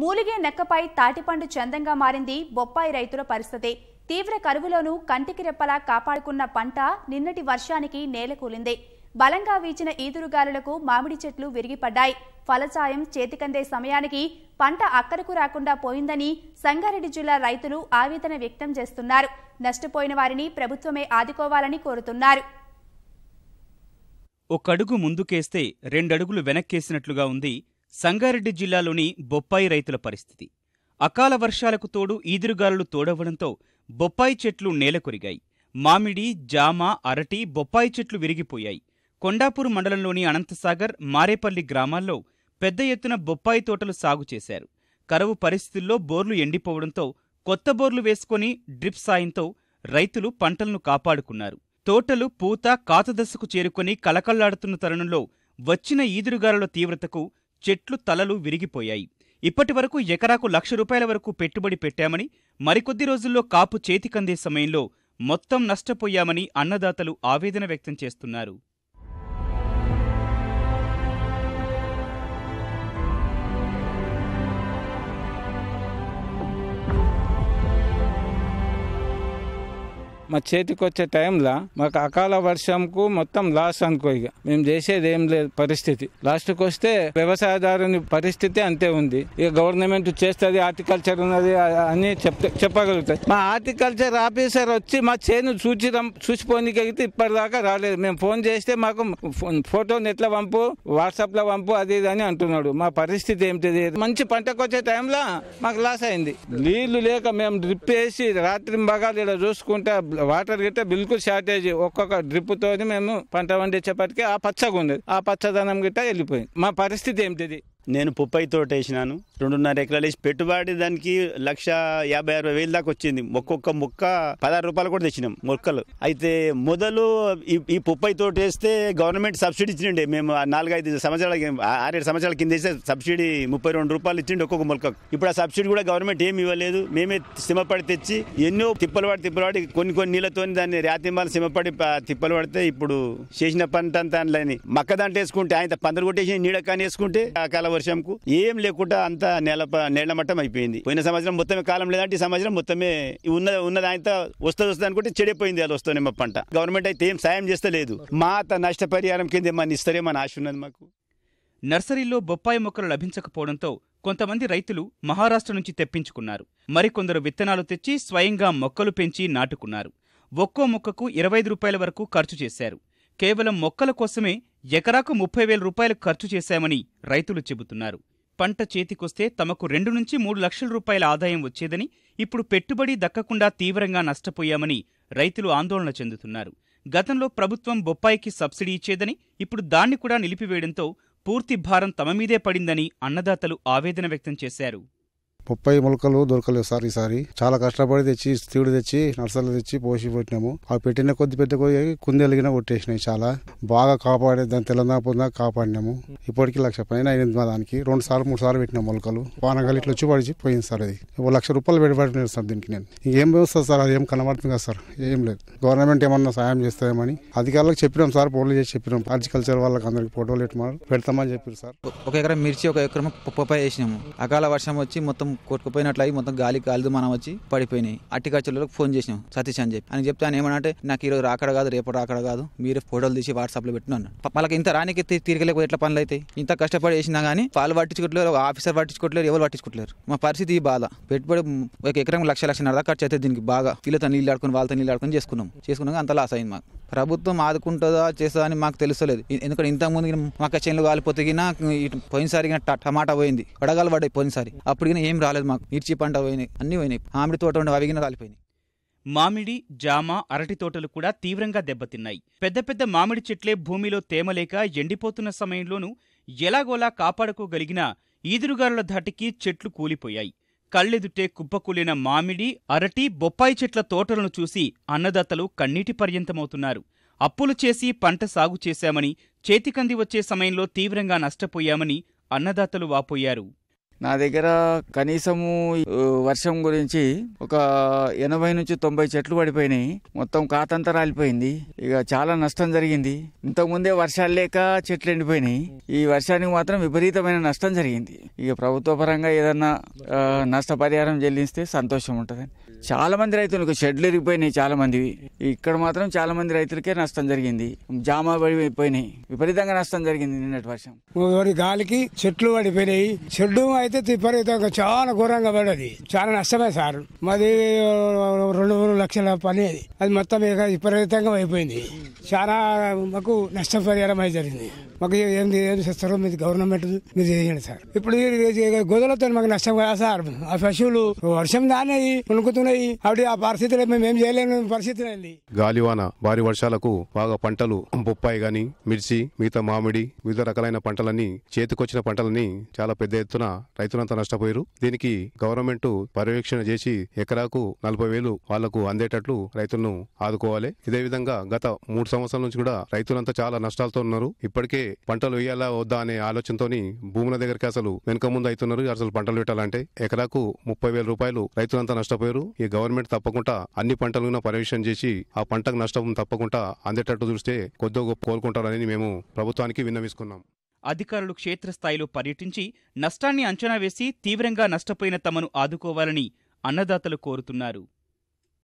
మూలిగే నెక్కపై తాటిపండు చందంగా మారింది బొప్పాయి రైతుల పరిస్థితి తీవ్ర కరువులోనూ కంటికి రెప్పలా కాపాడుకున్న పంట నిన్నటి వర్షానికి నేలకూలింది బలంగా వీచిన ఈదురుగాలులకు మామిడి చెట్లు విరిగిపడ్డాయి ఫలసాయం చేతికందే సమయానికి పంట అక్కరకు రాకుండా పోయిందని సంగారెడ్డి జిల్లా రైతులు ఆవేదన వ్యక్తం చేస్తున్నారు నష్టపోయిన వారిని ప్రభుత్వమే ఆదుకోవాలని కోరుతున్నారు ఒకడుగు ముందుకేస్తే రెండడుగులు వెనక్కేసినట్లుగా ఉంది సంగారెడ్డి జిల్లాలోని బొప్పాయి రైతుల పరిస్థితి అకాల వర్షాలకు తోడు ఈదురుగాలులు తోడవడంతో బొప్పాయి చెట్లు నేలకొరిగాయి మామిడి జామ అరటి బొప్పాయి చెట్లు విరిగిపోయాయి కొండాపూర్ మండలంలోని అనంతసాగర్ మారేపల్లి గ్రామాల్లో పెద్ద ఎత్తున బొప్పాయి తోటలు సాగు చేశారు కరువు పరిస్థితుల్లో బోర్లు ఎండిపోవడంతో కొత్త బోర్లు వేసుకొని డ్రిప్ సాయంతో రైతులు పంటలను కాపాడుకున్నారు తోటలు పూత కాతదశకు చేరుకొని కలకల్లాడుతున్న తరుణంలో వచ్చిన ఈదురుగాలుల తీవ్రతకు చెట్లు తలలు విరిగిపోయాయి ఇప్పటి వరకు ఎకరాకు లక్ష రూపాయల వరకు పెట్టుబడి పెట్టామని మరికొద్ది రోజుల్లో కాపు చేతికందే సమయంలో మొత్తం నష్టపోయామని అన్నదాతలు ఆవేదన వ్యక్తం చేస్తున్నారు మా చేతికి వచ్చే టైంలో మాకు అకాల వర్షంకు మొత్తం లాస్ అనుకో ఇక మేము చేసేది ఏం లేదు పరిస్థితి లాస్ట్కి వస్తే వ్యవసాయదారుని పరిస్థితి అంతే ఉంది ఇక గవర్నమెంట్ చేస్తుంది హార్టికల్చర్ ఉన్నది అని చెప్తే చెప్పగలుగుతాయి మా హార్టికల్చర్ ఆఫీసర్ వచ్చి మా చేను చూచి చూసిపోనికైతే ఇప్పటిదాకా రాలేదు మేము ఫోన్ చేస్తే మాకు ఫోటోని ఎట్లా పంపు వాట్సాప్లో పంపు అది ఇది అని అంటున్నాడు మా పరిస్థితి ఏమిటి మంచి పంటకు వచ్చే టైంలో మాకు లాస్ అయింది నీళ్లు లేక మేము డ్రిప్ వేసి రాత్రి బాగా ఇలా చూసుకుంటా వాటర్ గిట్ట బిల్కుల్ షార్టేజ్ ఒక్కొక్క డ్రిప్తో మేము పంట పండించేపటికి ఆ పచ్చగా ఉన్నది ఆ పచ్చదనం గిట్ట వెళ్ళిపోయింది మా పరిస్థితి ఏంటిది నేను పుప్పై తోట వేసినాను రెండున్నర ఎకరాలు వేసి పెట్టుబడి దానికి లక్ష యాభై అరవై వేలు దాకా వచ్చింది ఒక్కొక్క మొక్క పదహారు రూపాయలు కూడా తెచ్చినాం మొక్కలు అయితే మొదలు ఈ పుప్పై తోట వేస్తే గవర్నమెంట్ సబ్సిడీ ఇచ్చిండే మేము నాలుగైదు సంవత్సరాల ఆరేడు సంవత్సరాల కింద వేస్తే సబ్సిడీ ముప్పై రెండు రూపాయలు ఇచ్చిండి ఒక్కొక్క మొక్కకు ఇప్పుడు ఆ సబ్సిడీ కూడా గవర్నమెంట్ ఏమి ఇవ్వలేదు మేమే శ్రమపడి తెచ్చి ఎన్నో తిప్పలు పడి తిప్పలు పడి కొన్ని కొన్ని నీళ్ళతో దాన్ని రాతిమాలు సిమపడి తిప్పలు పడితే ఇప్పుడు చేసిన పంట అంతా మక్క దాంట్లో వేసుకుంటే ఆయన పందరు కొట్టేసి కానీ వేసుకుంటే ఆ కాలం వర్షంకు ఏం లేకుండా అంతా నేల నేల మట్టం అయిపోయింది పోయిన సంవత్సరం మొత్తమే కాలం లేదంటే ఈ సంవత్సరం మొత్తమే ఉన్న ఉన్న దానితో వస్తుంది వస్తుంది అనుకుంటే చెడిపోయింది అది వస్తుంది మా పంట గవర్నమెంట్ అయితే ఏం సాయం చేస్తలేదు మా నష్టపరిహారం కింద ఏమన్నా మన ఆశ ఉన్నది మాకు నర్సరీలో బొప్పాయి మొక్కలు లభించకపోవడంతో కొంతమంది రైతులు మహారాష్ట్ర నుంచి తెప్పించుకున్నారు మరికొందరు విత్తనాలు తెచ్చి స్వయంగా మొక్కలు పెంచి నాటుకున్నారు ఒక్కో మొక్కకు ఇరవై రూపాయల వరకు ఖర్చు చేశారు కేవలం మొక్కల కోసమే ఎకరాకు ముప్పై వేల రూపాయలు ఖర్చు చేశామని రైతులు చెబుతున్నారు పంట చేతికొస్తే తమకు రెండు నుంచి మూడు లక్షల రూపాయల ఆదాయం వచ్చేదని ఇప్పుడు పెట్టుబడి దక్కకుండా తీవ్రంగా నష్టపోయామని రైతులు ఆందోళన చెందుతున్నారు గతంలో ప్రభుత్వం బొప్పాయికి సబ్సిడీ ఇచ్చేదని ఇప్పుడు దాన్ని కూడా నిలిపివేయడంతో పూర్తి భారం తమ మీదే పడిందని అన్నదాతలు ఆవేదన వ్యక్తం చేశారు ముప్పై మొలకలు దొరకలేవు సార్ ఈసారి చాలా కష్టపడి తెచ్చి తీడు తెచ్చి నర్సలు తెచ్చి పోసి పెట్టినాము అవి పెట్టిన కొద్ది పెద్ద కొద్ది కుందెలిగిన కొట్టేసినాయి చాలా బాగా కాపాడే దాని తెలంగాణ పొందా కాపాడినాము ఇప్పటికి లక్ష పైన అయింది మా దానికి రెండు సార్లు మూడు సార్లు పెట్టిన మొలకలు వానగాలి ఇట్లా వచ్చి పడిచి పోయింది సార్ అది ఓ లక్ష రూపాయలు పెట్టి సార్ దీనికి నేను ఏం వ్యవస్థ సార్ అది ఏం కనబడుతుంది కదా సార్ ఏం లేదు గవర్నమెంట్ ఏమన్నా సాయం చేస్తామని అధికారులకు చెప్పినాం సార్ పోటీలు చేసి చెప్పినాం అగ్రికల్చర్ వాళ్ళకి అందరికి ఫోటోలు పెట్టమని పెడతామని చెప్పారు సార్ ఒక ఎకరం మిర్చి ఒక ఎకరం పప్పాయ వేసినాము అకాల వర్షం వచ్చి మొత్తం కొట్టుకుపోయినట్లయి మొత్తం గాలి కాలిదు మనం వచ్చి పడిపోయినాయి ఖర్చులలో ఫోన్ చేసినాం సతీష్ అని చెప్పి అని చెప్తే ఆయన ఏమంటే నాకు ఈరోజు రాకడ కాదు రేపు రాకడ కాదు మీరే ఫోటోలు తీసి వాట్సాప్లో పెట్టినాను వాళ్ళకి ఇంత రానికి తీరికలేకపోయి ఎట్లా పనులు అవుతాయి ఇంత కష్టపడి చేసినా కానీ వాళ్ళు పట్టించుకోవట్లేరు ఆఫీసర్ పట్టించుకోవట్లేరు ఎవరు పట్టించుకోవట్లేరు మా పరిస్థితి ఈ బాధ పెట్టుబడి ఒక ఎకరం లక్ష లక్ష నడదా ఖర్చు అయితే దీనికి బాగా వీళ్ళతో నీళ్ళు ఆడుకుని వాళ్ళతో నీళ్ళు ఆడుకుని చేసుకున్నాం చేసుకున్నాక అంత లాస్ అయింది మాకు ప్రభుత్వం ఆదుకుంటుందా చేస్తుందా అని మాకు తెలుసలేదు ఎందుకంటే ఇంతకుముందు మక్క చేనులు కాలిపోతేగినా పోయినసారి టమాటా పోయింది వడగాలు పడ్డాయి పోయినసారి అప్పుడు ఏం రాలేదు మాకు మిర్చి పంట పోయినాయి అన్నీ పోయినాయి మామిడి తోట ఉండే అవిగిన కాలిపోయినాయి మామిడి జామ అరటి తోటలు కూడా తీవ్రంగా దెబ్బతిన్నాయి పెద్ద పెద్ద మామిడి చెట్లే భూమిలో తేమలేక ఎండిపోతున్న సమయంలోనూ ఎలాగోలా కాపాడుకోగలిగినా ఈదురుగారుల ధాటికి చెట్లు కూలిపోయాయి కళ్ళెదుటే కుప్పకూలిన మామిడి అరటి బొప్పాయి చెట్ల తోటలను చూసి అన్నదాతలు కన్నీటి పర్యంతమవుతున్నారు అప్పులు చేసి పంట సాగు చేశామని చేతికంది వచ్చే సమయంలో తీవ్రంగా నష్టపోయామని అన్నదాతలు వాపోయారు నా దగ్గర కనీసము వర్షం గురించి ఒక ఎనభై నుంచి తొంభై చెట్లు పడిపోయినాయి మొత్తం కాతంతా రాలిపోయింది ఇక చాలా నష్టం జరిగింది ఇంతకుముందే వర్షాలు లేక చెట్లు ఎండిపోయినాయి ఈ వర్షానికి మాత్రం విపరీతమైన నష్టం జరిగింది ఇక ప్రభుత్వ పరంగా ఏదన్నా నష్టపరిహారం చెల్లిస్తే సంతోషం ఉంటుంది చాలా మంది రైతులకు షెడ్లు ఇరిగిపోయినాయి చాలా మంది ఇక్కడ మాత్రం చాలా మంది రైతులకే నష్టం జరిగింది జామా పడిపోయినాయి విపరీతంగా నష్టం జరిగింది నిన్నటి వర్షం గాలికి చెట్లు పడిపోయినాయి షెడ్డు అయితే విపరీతంగా చాలా ఘోరంగా పడేది చాలా నష్టమే సార్ మాది రెండు మూడు లక్షల పని అది అది మొత్తం విపరీతంగా అయిపోయింది చాలా మాకు నష్టపరిహారం అయి జరిగింది మాకు ఏం ఏం చేస్తారో మీది గవర్నమెంట్ మీరు చేయండి సార్ ఇప్పుడు గొదలతో మాకు నష్టం కదా సార్ ఆ పశువులు వర్షం దానేవి వణుకుతున్నాయి అవి ఆ పరిస్థితిలో మేము ఏం చేయలేని పరిస్థితులు గాలివాన భారీ వర్షాలకు బాగా పంటలు బొప్పాయి గాని మిర్చి మిగతా మామిడి వివిధ రకాలైన పంటలని చేతికొచ్చిన పంటలని చాలా పెద్ద ఎత్తున రైతులంతా నష్టపోయారు దీనికి గవర్నమెంట్ పర్యవేక్షణ చేసి ఎకరాకు నలభై వేలు వాళ్లకు అందేటట్లు రైతులను ఆదుకోవాలి ఇదే విధంగా గత మూడు సంవత్సరాల నుంచి కూడా రైతులంతా చాలా నష్టాలతో ఉన్నారు ఇప్పటికే పంటలు వేయాలా వద్దా అనే ఆలోచనతో భూముల దగ్గరికి అసలు వెనుక ముందు అవుతున్నారు అసలు పంటలు పెట్టాలంటే ఎకరాకు ముప్పై వేల రూపాయలు రైతులంతా నష్టపోయారు ఈ గవర్నమెంట్ తప్పకుండా అన్ని పంటలను పర్యవేక్షణ చేసి ఆ పంటకు నష్టం తప్పకుండా అందేటట్టు చూస్తే కొద్దిగా కోలుకుంటారని మేము ప్రభుత్వానికి విన్నవిస్తున్నాం అధికారులు క్షేత్రస్థాయిలో పర్యటించి నష్టాన్ని అంచనా వేసి తీవ్రంగా నష్టపోయిన తమను ఆదుకోవాలని అన్నదాతలు కోరుతున్నారు